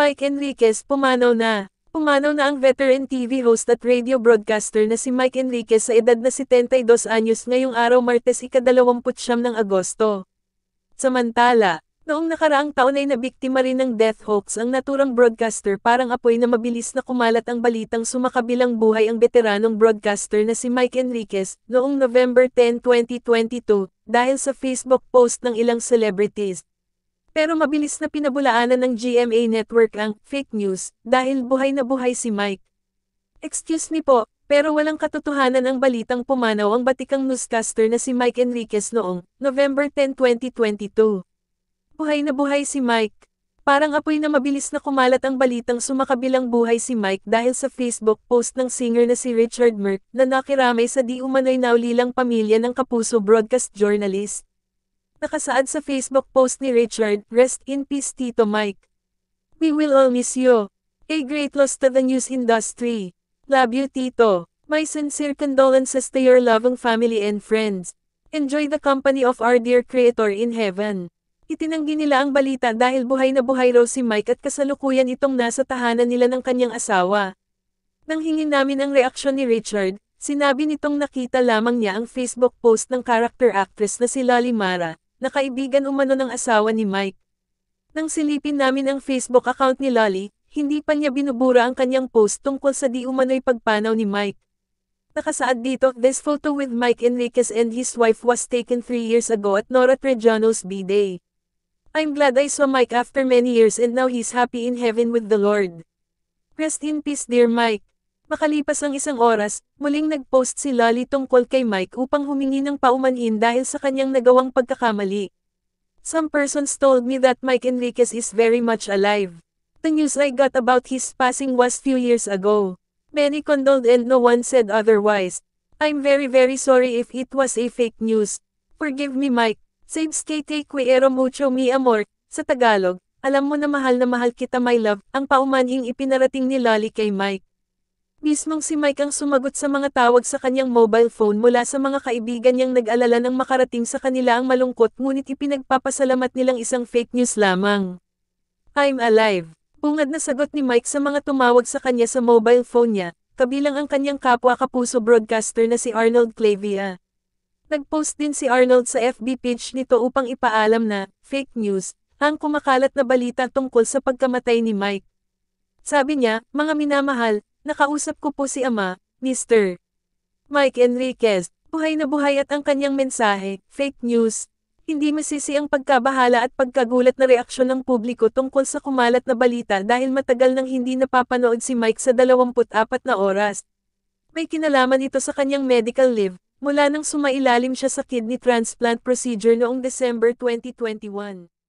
Mike Enriquez pumanaw na. Pumanaw na ang veteran TV host at radio broadcaster na si Mike Enriquez sa edad na 72 anyos ngayong araw Martes ika-29 ng Agosto. Samantala, noong nakaraang taon ay nabiktima rin ng death hoax ang naturang broadcaster parang apoy na mabilis na kumalat ang balitang sumakabilang buhay ang veteranong broadcaster na si Mike Enriquez noong November 10, 2022 dahil sa Facebook post ng ilang celebrities. Pero mabilis na pinabulaanan ng GMA Network ang fake news dahil buhay na buhay si Mike. Excuse me po, pero walang katotohanan ang balitang pumanaw ang batikang newscaster na si Mike Enriquez noong November 10, 2022. Buhay na buhay si Mike. Parang apoy na mabilis na kumalat ang balitang sumakabilang buhay si Mike dahil sa Facebook post ng singer na si Richard Merck na nakiramay sa di umano'y naulilang pamilya ng Kapuso broadcast journalist. Nakasaad sa Facebook post ni Richard, Rest in peace Tito Mike. We will all miss you. A great loss to the news industry. Love you Tito. My sincere condolences to your loving family and friends. Enjoy the company of our dear Creator in heaven. Itinanggi nila ang balita dahil buhay na buhay raw si Mike at kasalukuyan itong nasa tahanan nila ng kanyang asawa. Nang hingin namin ang reaksyon ni Richard, sinabi nitong nakita lamang niya ang Facebook post ng character actress na si Lolly Mara, na kaibigan umano ng asawa ni Mike. Nang silipin namin ang Facebook account ni Lolly, hindi pa niya binubura ang kanyang post tungkol sa di umano'y pagpanaw ni Mike. Nakasaad dito, this photo with Mike Enriquez and his wife was taken 3 years ago at Nora Trejano's B-Day. I'm glad I saw Mike after many years and now he's happy in heaven with the Lord. Rest in peace dear Mike. Makalipas ang isang oras, muling nagpost si Lolly tungkol kay Mike upang humingi ng paumanhin dahil sa kanyang nagawang pagkakamali. Some persons told me that Mike Enriquez is very much alive. The news I got about his passing was few years ago. Many condoled and no one said otherwise. I'm very very sorry if it was a fake news. Forgive me Mike. Saves que te quiero mucho mi amor. Sa Tagalog, alam mo na mahal na mahal kita my love, ang paumanhing ipinarating ni Lolly kay Mike. Mismong si Mike ang sumagot sa mga tawag sa kanyang mobile phone mula sa mga kaibigan niyang nag-alala nang makarating sa kanila ang malungkot ngunit ipinagpapasalamat nilang isang fake news lamang. I'm alive. Bungad na sagot ni Mike sa mga tumawag sa kanya sa mobile phone niya, kabilang ang kanyang kapwa-kapuso broadcaster na si Arnold Clavia. Nagpost din si Arnold sa FB page nito upang ipaalam na, fake news, ang kumakalat na balita tungkol sa pagkamatay ni Mike. Sabi niya, mga minamahal, Nakausap ko po si Ama, Mr. Mike Enriquez, buhay na buhay at ang kanyang mensahe, fake news. Hindi masisi ang pagkabahala at pagkagulat na reaksyon ng publiko tungkol sa kumalat na balita dahil matagal nang hindi napapanood si Mike sa 24 na oras. May kinalaman ito sa kanyang medical leave, mula nang sumailalim siya sa kidney transplant procedure noong December 2021.